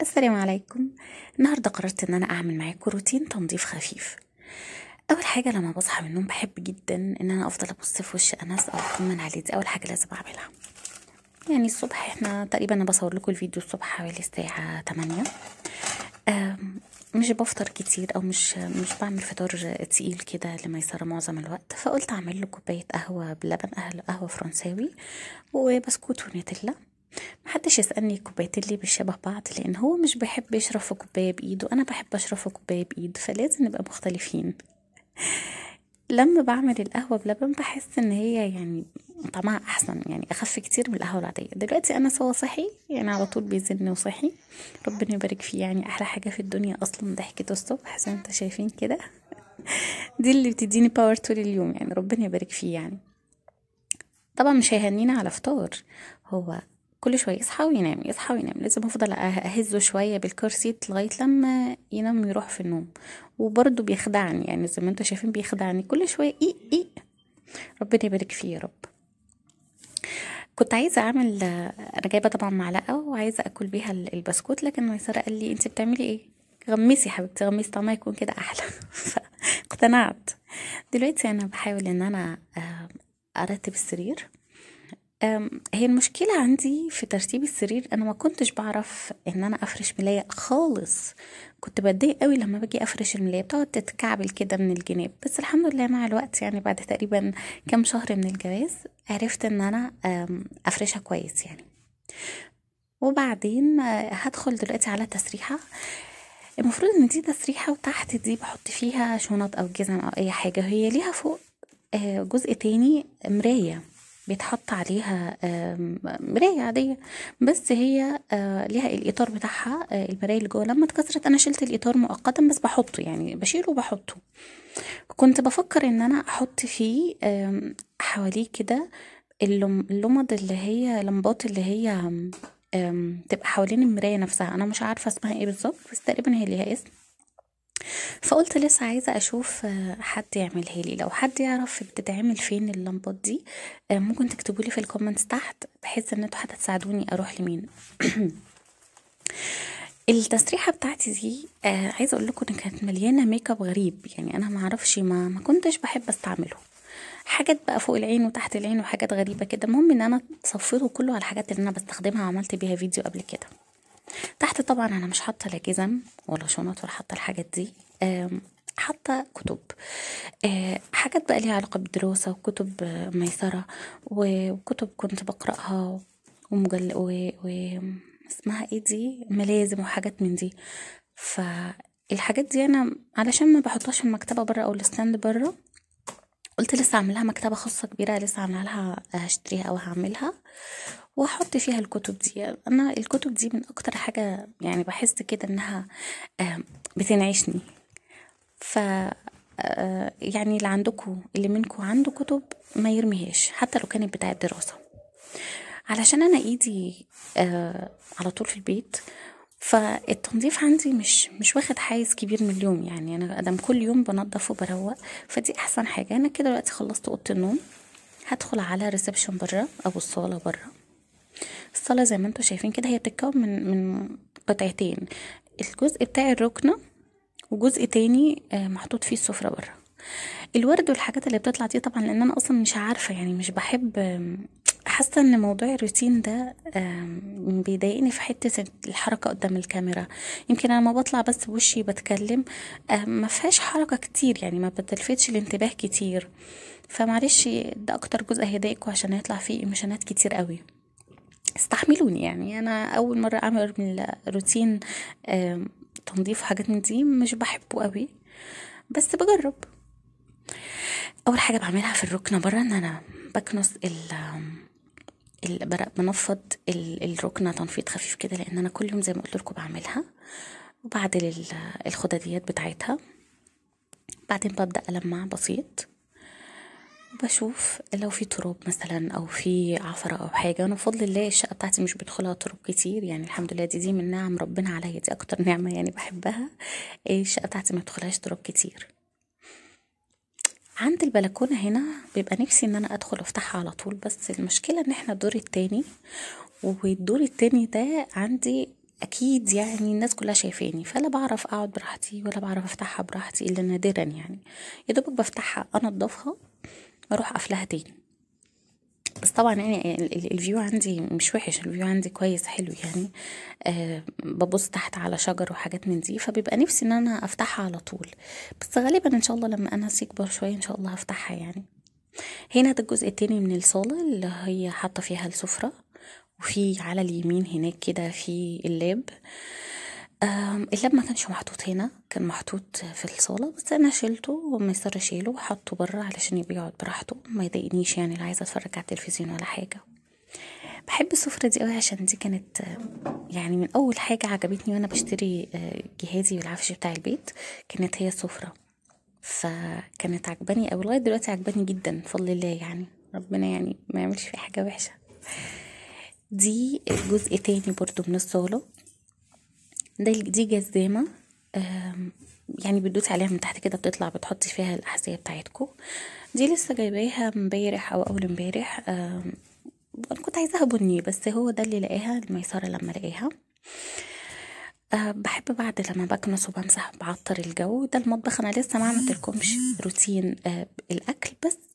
السلام عليكم النهارده قررت ان انا اعمل معاكم روتين تنظيف خفيف اول حاجه لما بصحى من النوم بحب جدا ان انا افضل ابص في وش انس او اطمن عليه دي اول حاجه لازم اعملها يعني الصبح احنا تقريبا انا بصور لكم الفيديو الصبح حوالي الساعه 8 مش بفطر كتير او مش مش بعمل فطار تقيل كده لميسره معظم الوقت فقلت اعمل له كوبايه قهوه بلبن قهوه فرنساوي وبسكوت ونيتلا محدش يسألني كوبايتين اللي بيشبه بعض لأن هو مش بيحب يشرب في كوباية بإيده وأنا بحب أشرب في كوباية بإيد فلازم نبقى مختلفين لما بعمل القهوة بلبن بحس إن هي يعني طعمها أحسن يعني أخف كتير من القهوة العادية دلوقتي أنا سوا صحي يعني على طول بيزن وصحي ربنا يبارك فيه يعني أحلى حاجة في الدنيا أصلا ضحكته الصبح زي ما انتوا شايفين كده دي اللي بتديني باور طول اليوم يعني ربنا يبارك فيه يعني طبعا مش هيهنينا على فطار هو كل شويه يصحى وينام يصحى وينام لازم افضل أه-، اهزه شويه بالكرسي لغايه لما ينام ويروح في النوم وبرده بيخدعني يعني زي ما انتم شايفين بيخدعني كل شويه اي اي ربنا يبارك فيه يا رب كنت عايزه اعمل انا جايبه طبعا معلقه وعايزه اكل بيها البسكوت لكن ميسره قال لي انت بتعملي ايه غمسي حبيبتي غمسي طعمها يكون كده احلى فاقتنعت دلوقتي انا بحاول ان انا آه، ارتب السرير هي المشكلة عندي في ترتيب السرير أنا ما كنتش بعرف إن أنا أفرش ملاية خالص كنت بتضايق قوي لما باجي أفرش الملاية بتقعد تتكعبل كده من الجناب بس الحمد لله مع الوقت يعني بعد تقريبا كام شهر من الجواز عرفت إن أنا أفرشها كويس يعني وبعدين آه، هدخل دلوقتي على تسريحة المفروض ان دي تسريحة وتحت دي بحط فيها شنط او جزم او اي حاجة هي ليها فوق آه، جزء تاني مراية بيتحط عليها مراية عادية بس هي آه، ليها الإطار بتاعها آه، المراية اللي جوه لما اتكسرت أنا شلت الإطار مؤقتا بس بحطه يعني بشيله وبحطه كنت بفكر إن أنا أحط فيه حواليه كده اللمض اللي هي لمبات اللي هي تبقى حوالين المراية نفسها أنا مش عارفة اسمها ايه بالظبط بس تقريبا هي ليها اسم فقلت لسه عايزة أشوف آه، حد يعملها لي لو حد يعرف بتتعمل فين اللمبات دي آه، ممكن تكتبوا لي في الكومنتس تحت بحيث ان انتوا هتساعدوني اروح لمين التسريحه بتاعتي دي آه عايزه اقول لكم ان كانت مليانه ميك اب غريب يعني انا ما اعرفش ما ما كنتش بحب استعمله حاجات بقى فوق العين وتحت العين وحاجات غريبه كده المهم ان انا صفيته كله على الحاجات اللي انا بستخدمها وعملت بيها فيديو قبل كده تحت طبعا انا مش حاطه لا جزم ولا شنط ولا حاطه الحاجات دي حاطه كتب آه، حاجات بقى ليها علاقه بالدراسه وكتب آه، ميسره وكتب كنت بقراها ومجل و... و... اسمها ايه دي ملازم وحاجات من دي فالحاجات دي انا علشان ما بحطهاش في المكتبه بره او الستاند بره قلت لسه اعملها مكتبه خاصه كبيره لسه عاملها هشتريها او هعملها واحط فيها الكتب دي انا الكتب دي من اكتر حاجه يعني بحس كده انها بتنعشني ف آه، يعني اللي عندكم اللي منكم عنده كتب ما يرميهاش حتى لو كانت بتاعه دراسه علشان انا ايدي آه على طول في البيت فالتنظيف عندي مش مش واخد حيز كبير من اليوم يعني انا ادم كل يوم بنضف وبروق فدي احسن حاجه انا كده دلوقتي خلصت اوضه النوم هدخل على ريسبشن بره او الصاله بره الصاله زي ما انتم شايفين كده هي بتتكون من من قطعتين الجزء بتاع الركنه وجزء تاني آه، محطوط فيه السفرة بره الورد والحاجات اللي بتطلع دي طبعا لان انا اصلا مش عارفة يعني مش بحب حاسه ان موضوع الروتين ده بيضايقني في حته الحركه قدام الكاميرا يمكن انا ما بطلع بس بوشي بتكلم آه، ما فيهاش حركه كتير يعني ما بتلفتش الانتباه كتير فمعلش ده اكتر جزء هيضايقكم عشان هيطلع فيه ايموشنات كتير قوي استحملوني يعني انا اول مره اعمل من الروتين تنظيف حاجات من دي مش بحبه قوي بس بجرب اول حاجه بعملها في الركنه بره ان انا بكنس ال بنفض الركنه تنفيض خفيف كده لان انا كل يوم زي ما قلت لكم بعملها وبعدل الخدديات بتاعتها بعدين ببدا المع بسيط بشوف لو في تراب مثلا او في عفرة او حاجة انا بفضل الله الشقة بتاعتي مش بيدخلها تراب كتير يعني الحمد لله دي دي من نعم ربنا عليا دي اكتر نعمة يعني بحبها إيه، الشقة بتاعتي ما بيدخلهاش تراب كتير عند البلكونة هنا بيبقى نفسي ان انا ادخل افتحها على طول بس المشكلة ان احنا الدور التاني والدور التاني ده عندي اكيد يعني الناس كلها شايفاني فلا بعرف اقعد براحتي ولا بعرف افتحها براحتي الا نادرا يعني يا دوبك بفتحها انضفها اروح قافلاها تاني بس طبعا يعني الفيو عندي مش وحش الفيو عندي كويس حلو يعني أه ببص تحت على شجر وحاجات من دي فبيبقى نفسي ان انا افتحها على طول بس غالبا ان شاء الله لما انا سيكبر شويه ان شاء الله هفتحها يعني هنا ده الجزء التاني من الصاله اللي هي حاطه فيها السفره وفي على اليمين هناك كده في اللاب آه اللاب ما كانش محطوط هنا كان محطوط في الصالة بس أنا شلته وميسر شيله وحطه برا علشان يقعد براحته ما يضايقنيش يعني لا عايزة أتفرج على التلفزيون ولا حاجة بحب السفرة دي قوي عشان دي كانت يعني من أول حاجة عجبتني وأنا بشتري آه، جهازي والعفش بتاع البيت كانت هي السفرة فكانت عجباني أو لغاية دلوقتي عجباني جدا بفضل الله يعني ربنا يعني ما يعملش في حاجة وحشة دي جزء تاني برضو من الصالة ده دي جزامة يعني بتدوسي عليها من تحت كده بتطلع بتحطي فيها الأحذية بتاعتكو دي لسه جايباها امبارح أو أول امبارح انا كنت عايزاها بني بس هو ده اللي لقاها الميسرة لما لقاها أه بحب بعد لما بكنس وبمسح بعطر الجو ده المطبخ انا لسه ما عملتلكمش روتين أه الاكل بس